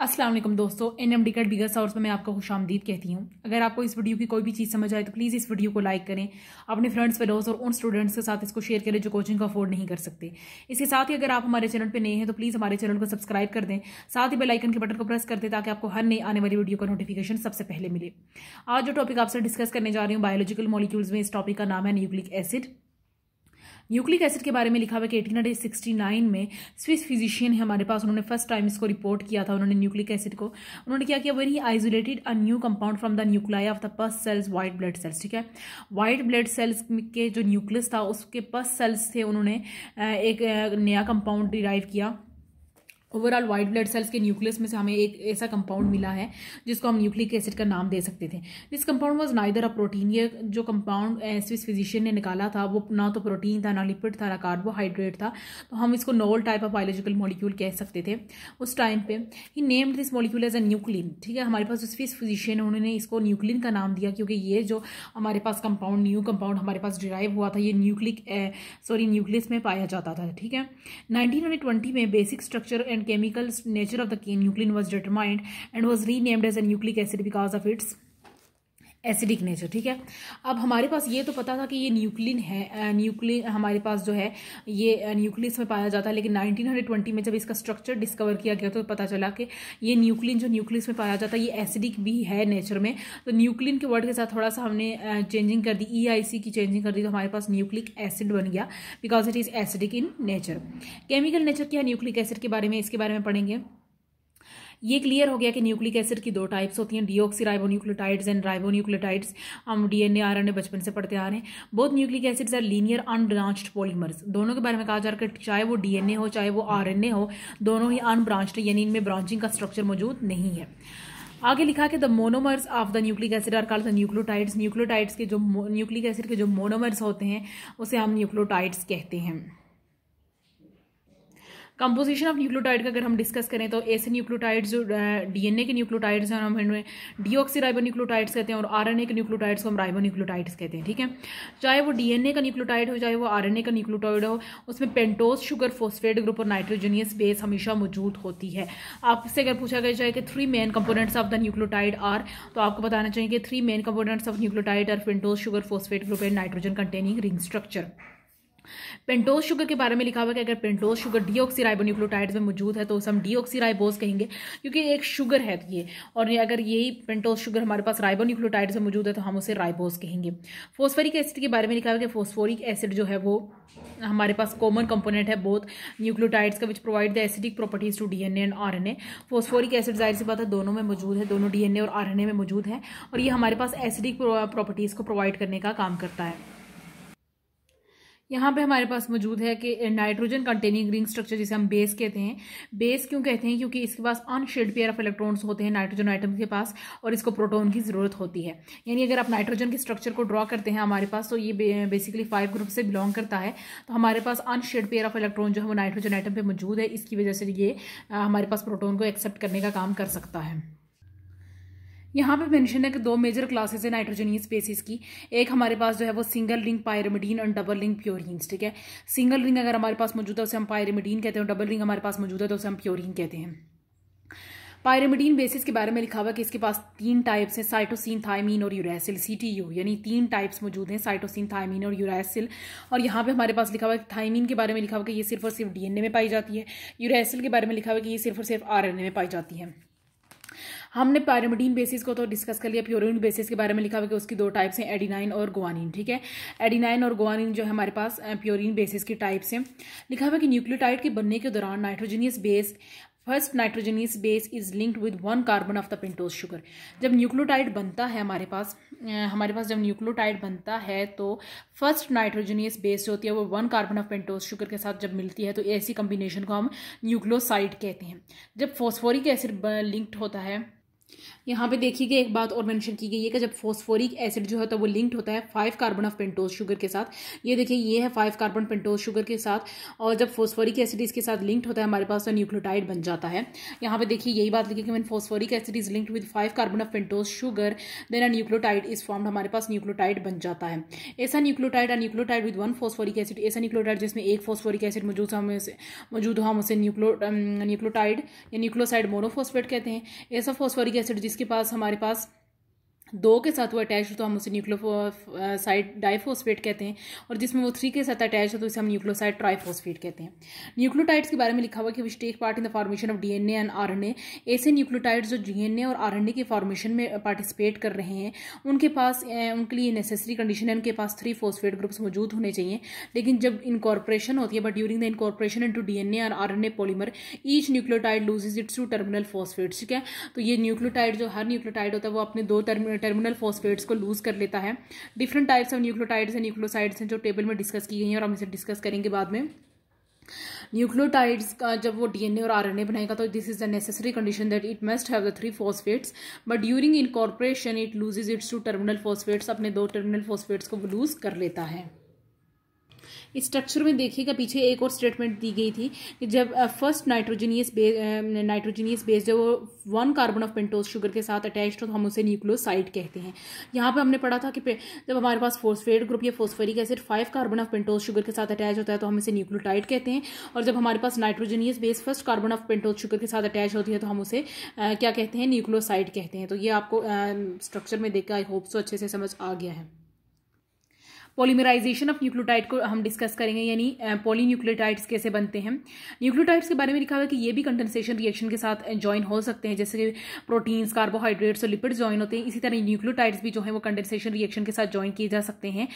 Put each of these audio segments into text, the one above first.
अस्सलाम वालेकुम दोस्तों एन एम डी कट बिगर सोर्स में मैं आपका खुश आमदीद कहती हूँ अगर आपको इस वीडियो की कोई भी चीज़ समझ आए तो प्लीज़ इस वीडियो को लाइक करें अपने फ्रेंड्स फेलोज और उन स्टूडेंट्स के साथ इसको शेयर करें जो कोचिंग को अफोर्ड नहीं कर सकते इसके साथ ही अगर आप हमारे चैनल पर नए हैं तो प्लीज़ हमारे चैनल को सब्सक्राइब कर दें साथ ही बेलाइकन के बटन को प्रेस कर दें ताकि आपको हर नई आने वाली वीडियो का नोटिफिकेशन सबसे पहले मिले आज जो टॉपिक आपसे डिस्कस करने जा रही हूँ बायोलॉजिकल मॉलिक्यूल्स में इस टॉपिक का नाम है न्यूक्लिक एसिड न्यूक्लिक एसिड के बारे में लिखा हुआ कि एटीन हंड्रेड सिक्सटी नाइन में स्विस फिजिशियन है हमारे पास उन्होंने फर्स्ट टाइम इसको रिपोर्ट किया था उन्होंने न्यूक्लिक एसिड को उन्होंने क्या किया very he isolated a new compound from the nuclei of the pus cells white blood cells ठीक है वाइट ब्लड सेल्स के जो न्यूक्लियस था उसके पस सेल्स से उन्होंने एक नया कंपाउंड डिराइव किया ओवरऑल वाइट ब्लड सेल्स के न्यूक्लियस में से हमें एक ऐसा कंपाउंड मिला है जिसको हम न्यूक्लिक एसिड का नाम दे सकते थे this compound was neither a protein ये जो कंपाउंड स्विस फिजिशियन ने निकाला था वो ना तो प्रोटीन था ना लिपिड था ना कार्बोहाइड्रेट था तो हम इसको novel type of biological molecule कह सकते थे उस टाइम पे ही named this molecule as a nuclein ठीक है हमारे पास स्विस फिजिशियन उन्होंने इसको न्यूक्लिन का नाम दिया क्योंकि ये जो हमारे पास कंपाउंड न्यू कंपाउंड हमारे पास डिराइव हुआ था ये न्यूक्लिक सॉरी न्यूक्लियस में पाया जाता था ठीक है नाइनटीन में basic structure and and chemical nature of the nuclein was determined and was renamed as a nucleic acid because of its acidic nature ठीक है अब हमारे पास ये तो पता था कि ये न्यूक्लिन है न्यूक्लिन हमारे पास जो है ये न्यूक्लियस में पाया जाता है लेकिन 1920 में जब इसका स्ट्रक्चर डिस्कवर किया गया तो पता चला कि ये न्यूक्लिन जो न्यूक्लियस में पाया जाता है ये एसिडिक भी है नेचर में तो न्यूक्लिन के वर्ड के साथ थोड़ा सा हमने चेंजिंग कर दी ई e की चेंजिंग कर दी तो हमारे पास न्यूक्लिक एसिड बन गया because it is acidic in nature chemical nature क्या न्यूक्लिक एसिड के बारे में इसके बारे में पढ़ेंगे ये क्लियर हो गया कि न्यूक्लिक एसिड की दो टाइप्स होती हैं डीऑक्सी राइबोन्यूक्लियोटाइड्स एंड राइबोन्यूक्लियोटाइड्स हम डीएनए आरएनए बचपन से पढ़ते आ रहे हैं बहुत nucleic acids are linear unbranched polymers दोनों के बारे में कहा जा रहा है चाहे वो डीएनए हो चाहे वो आरएनए हो दोनों ही अनब्रांच्ड यानी इनमें ब्रांचिंग का स्ट्रक्चर मौजूद नहीं है आगे लिखा कि the monomers of the nucleic acid are called nucleotides nucleotides के जो न्यूक्लिक एसिड के जो मोनोमर्स होते हैं उसे हम न्यूक्लियोटाइड्स कहते हैं कंपोजिशन ऑफ न्यूक्लियोटाइड का अगर हम डिस्कस करें तो ऐसे न्यूक्लियोटाइड्स जो डीएनए के न्यूक्लियोटाइड्स हैं हम इनमें ऑक्सी राइबो न्यूक्लियोटाइड्स कहते हैं और आरएनए के न्यूक्लियोटाइड्स को हम राइबो न्यूक्लियोटाइड्स कहते हैं ठीक है चाहे वो डीएनए का न्यूक्लियोटाइड हो चाहे वो आरएनए का न्यूक्लियोटाइड हो उसमें पेंटोस शुगर फोस्फेट ग्रुप और नाइट्रोजनियस बेस हमेशा मौजूद होती है आपसे अगर पूछा गया जाए कि three main components of the nucleotide are तो आपको बताना चाहिए कि three main components of nucleotide are pentose sugar phosphate group and nitrogen containing ring structure pentose sugar के बारे में लिखा हुआ है कि अगर पेंटोज शुगर डीऑक्सीराइबोन्यूक्लोटाइड्स में मौजूद है तो उसे हम डीऑक्सीराइबोज कहेंगे क्योंकि एक शुगर है ये और ये अगर यही पेंटोज शुगर हमारे पास राइबोन्यूक्लोटाइड्स में मौजूद है तो हम उसे राइबोस कहेंगे फोस्फोरिक एसिड के बारे में लिखा हुआ है कि फोस्फोरिक एसिड जो है वो हमारे पास कॉमन कंपोनेंट है बोथ न्यूक्लियोटाइड्स का which provide the acidic properties to DNA and RNA phosphoric acid जाहिर सी बात है दोनों में मौजूद है दोनों डीएनए और आरएनए में मौजूद है और ये हमारे पास एसिडिक प्रॉपर्टीज को प्रोवाइड करने का काम करता है यहाँ पे हमारे पास मौजूद है कि नाइट्रोजन कंटेनिंग रिंग स्ट्रक्चर जिसे हम बेस कहते हैं बेस क्यों कहते हैं क्योंकि इसके पास अनशेड पेयर ऑफ इलेक्ट्रॉन्स होते हैं नाइट्रोजन आइटम के पास और इसको प्रोटोन की ज़रूरत होती है यानी अगर आप नाइट्रोजन के स्ट्रक्चर को ड्रॉ करते हैं हमारे पास तो ये बेसिकली फाइव ग्रुप से बिलोंग करता है तो हमारे पास अनशेड पेयर ऑफ इलेक्ट्रॉन जो है वो नाइट्रोजन आइटम पर मौजूद है इसकी वजह से ये हमारे पास प्रोटोन को एक्सेप्ट करने का काम कर सकता है यहाँ पे मेंशन है कि दो मेजर क्लासेस है नाइट्रोजनीस बेसिस की एक हमारे पास जो है वो सिंगल रिंग पायरेमिडीन और डबल रिंग प्योरिन ठीक है सिंगल रिंग अगर हमारे पास मौजूद है उसे हम पायरेमिडीन कहते हैं और डबल रिंग हमारे पास मौजूद है तो उसे हम प्योरिन कहते हैं पायरेमिडीन बेसिस के बारे में लिखा हुआ कि इसके पास तीन टाइप्स हैं साइटोसिन थायमीन और यूरासिल यू यानी तीन टाइप्स मौजूद हैं साइटोसिन थायमीन और यूरासिल और यहाँ पे हमारे पास लिखा हुआ है थायमीन के बारे में लिखा हुआ कि ये सिर्फ और सिर्फ डीएनए में पाई जाती है यूरासिल के बारे में लिखा हुआ कि ये सिर्फ और सिर्फ आरएनए में पाई जाती है हमने पैरामिडीन बेसिस को तो डिस्कस कर लिया प्योरिन बेसिस के बारे में लिखा हुआ कि उसकी दो टाइप्स हैं एडिनाइन और गोवानिन ठीक है एडिनाइन और गोवानिन जो है हमारे पास प्योरिन बेसिस की टाइप्स हैं लिखा हुआ कि न्यूक्लियोटाइड के बनने के दौरान nitrogenous base first nitrogenous base is linked with one carbon of the pentose sugar जब न्यूक्लियोटाइड बनता है हमारे पास हमारे पास जब न्यूक्लियोटाइड बनता है तो फर्स्ट नाइट्रोजनीस बेस जो होती है वो one carbon of pentose sugar के साथ जब मिलती है तो ऐसी कम्बिनेशन को हम न्यूक्लियोसाइड कहते हैं जब फोस्फोरिक एसिड लिंक्ड होता है यहाँ पे देखिएगा एक बात और मेंशन की गई है कि जब फोस्फोरिक एसिड जो है तो वो लिंक्ड होता है five carbon of pentose sugar के साथ ये देखिए ये है फाइव कार्बन पेंटोज शुगर के साथ और जब फोस्फोरिक एसिड इसके साथ लिंक्ड होता है हमारे पास तो न्यूक्लियोटाइड बन जाता है यहाँ पे देखिए यही बात लिखी कि मैंने phosphoric acid is linked with five carbon of pentose sugar then a nucleotide is form हमारे पास न्यूक्लियोटाइड बन जाता है ऐसा न्यूक्लियोटाइड और nucleotide with one phosphoric acid ऐसा न्यूक्लियोटाइड जिसमें एक फोस्फोरिक एसिड मौजूद हम मौजूद हो हम उसे न्यूक्लो न्यूक्लोटाइड um, या न्यूक्लोसाइड मोनोफोस्फेट कहते हैं ऐसा फोस्फोरिक एसिड जिसके पास हमारे पास दो के साथ वो अटैच हो तो हम उसे न्यूक्लियोसाइड डाइफोस्फेट कहते हैं और जिसमें वो थ्री के साथ अटैच हो तो उसे हम न्यूक्लियोसाइड ट्राइफोस्फेट कहते हैं न्यूक्लियोटाइड्स के बारे में लिखा हुआ कि which take part in the formation of DNA and RNA ऐसे न्यूक्लियोटाइड्स जो डीएनए और आरएनए के फॉर्मेशन में पार्टिसिपेट कर रहे हैं उनके पास उनके लिए नेसेसरी कंडीशन है उनके पास थ्री फोस्फेट ग्रुप्स मौजूद होने चाहिए लेकिन जब इनकॉर्पोरेशन होती है but during the incorporation into D N A और R N A polymer each nucleotide loses its two terminal phosphates ठीक है तो ये न्यूक्लियोटाइड जो हर न्यूक्लियोटाइड होता है वो अपने दो टर्मिनल टर्मिनल फॉस्फेट्स को लूज कर लेता है different types of nucleotides and nucleosides हैं जो टेबल में डिस्कस की गई हैं और हम इसे डिस्कस करेंगे बाद में न्यूक्लियोटाइड्स का जब वो डीएनए और आरएनए बनाएगा तो this is the necessary condition that it must have the three phosphates but during incorporation it loses its two terminal phosphates अपने दो टर्मिनल फॉस्फेट्स को लूज कर लेता है स्ट्रक्चर में देखिएगा पीछे एक और स्टेटमेंट दी गई थी कि जब first nitrogenous base nitrogenous base जब वो one carbon of pentose sugar के साथ अटैच हो तो हम उसे न्यूक्लियोसाइड कहते हैं यहाँ पर हमने पढ़ा था कि जब हमारे पास फोस्फेट ग्रुप या phosphoric acid five carbon of pentose sugar के साथ अटैच होता है तो हम इसे न्यूक्लियोटाइड कहते हैं और जब हमारे पास nitrogenous base first carbon of pentose sugar के साथ अटैच होती है तो हम उसे क्या कहते हैं न्यूक्लियोसाइड कहते हैं तो ये आपको स्ट्रक्चर में देखकर आई होप सो अच्छे से समझ आ गया है पॉलीमराइजेशन ऑफ न्यूक्लियोटाइड को हम डिस्कस करेंगे यानी पॉली न्यूक्लियोटाइड्स कैसे बनते हैं न्यूक्लियोटाइड्स के बारे में लिखा हुआ है कि ये भी कंडेंसेशन रिएक्शन के साथ ज्वाइन हो सकते हैं जैसे कि प्रोटीन्स कार्बोहाइड्रेट्स और लिपिड्स ज्वाइन होते हैं इसी तरह न्यूक्लियोटाइड्स भी जो है वो कंडेंसेशन रिएक्शन के साथ ज्वाइन किए जा सकते हैं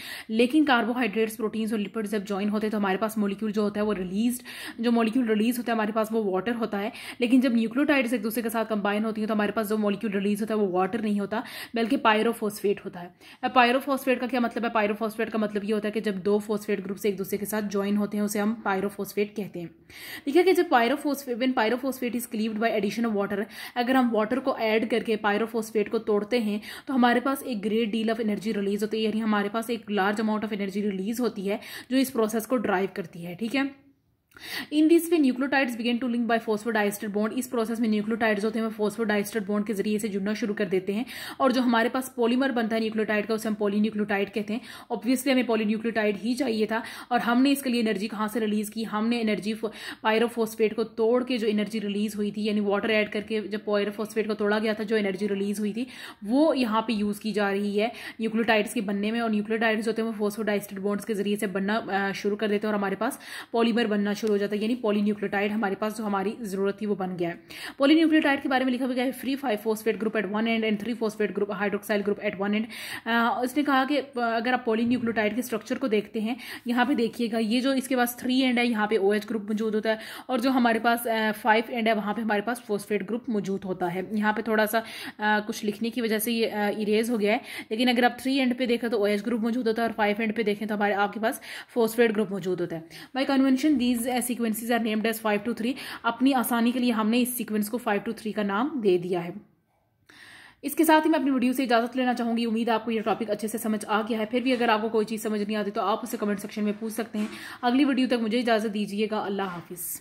लेकिन कार्बोहाइड्रेट्स प्रोटीन्स और लिपिड जब ज्वाइन होते हैं तो हमारे पास मोलिक्यूल जो होता है वो रिलीज जो मोलिक्यूल रिलीज होता है हमारे पास वो वाटर होता है लेकिन जब न्यूक्लियोटाइड्स एक दूसरे के साथ कंबाइन होती है तो हमारे पास जो मोलिक्यूल रिलीज होता है वो वाटर नहीं होता बल्कि पायरोफोस्फेट होता है पायरोफोस्फेट का क्या मतलब है पायरोफोस्फेट का मतलब ये होता है कि जब दो फोस्फेट ग्रुप्स एक दूसरे के साथ ज्वाइन होते हैं उसे हम पायरोफोस्फेट कहते हैं ठीक है कि जब pyrophosphate when pyrophosphate is cleaved by addition of water अगर हम वाटर को ऐड करके पायरोफोस्फेट को तोड़ते हैं तो हमारे पास एक great deal of energy release होती है यानी हमारे पास एक large amount of energy release होती है जो इस प्रोसेस को ड्राइव करती है ठीक है in this way nucleotides begin to link by phosphodiester bond इस प्रोसेस में न्यूक्लियोटाइड्स होते हैं वो फोस्फोडाइस्टर बॉन्ड के जरिए से जुड़ना शुरू कर देते हैं और जो हमारे पास पॉलीमर बनता है न्यूक्लियोटाइड का उसे हम पॉलीन्यूक्लियोटाइड कहते हैं ऑब्वियसली हमें पॉलीन्यूक्लियोटाइड ही चाहिए था और हमने इसके लिए एनर्जी कहाँ से रिलीज की हमने एनर्जी पायरोफोस्फेट को तोड़ के जो एनर्जी रिलीज हुई थी यानी वाटर एड करके जब पायरोफोस्फेट को तोड़ा गया था जो एनर्जी रिलीज हुई थी वो यहाँ पर यूज की जा रही है न्यूक्लियोटाइड्स के बनने में और न्यूक्लियोटाइड्स होते हैं वो फोस्फोडाइस्टर बॉन्ड्स के जरिए से बनना शुरू कर देते हैं और हमारे पास पॉलीमर बनना शुरू हो जाता है यानी पॉलीन्यूक्लियोटाइड हमारे पास जो हमारी जरूरत थी वो बन गया है पॉलीन्यूक्लियोटाइड के बारे में लिखा हुआ है free five phosphate group at one end end three phosphate group hydroxyl group at one end उसने कहा कि अगर आप पॉलीन्यूक्लियोटाइड के स्ट्रक्चर को देखते हैं यहाँ पे देखिएगा ये जो इसके पास थ्री एंड है यहाँ पे ओ OH ग्रुप मौजूद होता है और जो हमारे पास फाइव एंड है वहाँ पे हमारे पास फोस्फेट ग्रुप मौजूद होता है यहाँ पे थोड़ा सा कुछ लिखने की वजह से ये इरेज हो गया है लेकिन अगर आप थ्री एंड पे देखें तो ओ OH ग्रुप मौजूद होता है और फाइव एंड पे देखें तो हमारे आपके पास फोस्फेट ग्रुप मौजूद होता है by convention these sequences are named as five to three अपनी आसानी के लिए हमने इस सीक्वेंस को फाइव टू थ्री का नाम दे दिया है इसके साथ ही मैं अपनी वीडियो से इजाजत लेना चाहूंगी उम्मीद आपको यह टॉपिक अच्छे से समझ आ गया है फिर भी अगर आपको कोई चीज़ समझ नहीं आती तो आप उसे कमेंट सेक्शन में पूछ सकते हैं अगली वीडियो तक मुझे इजाजत दीजिएगा अल्लाह हाफिज़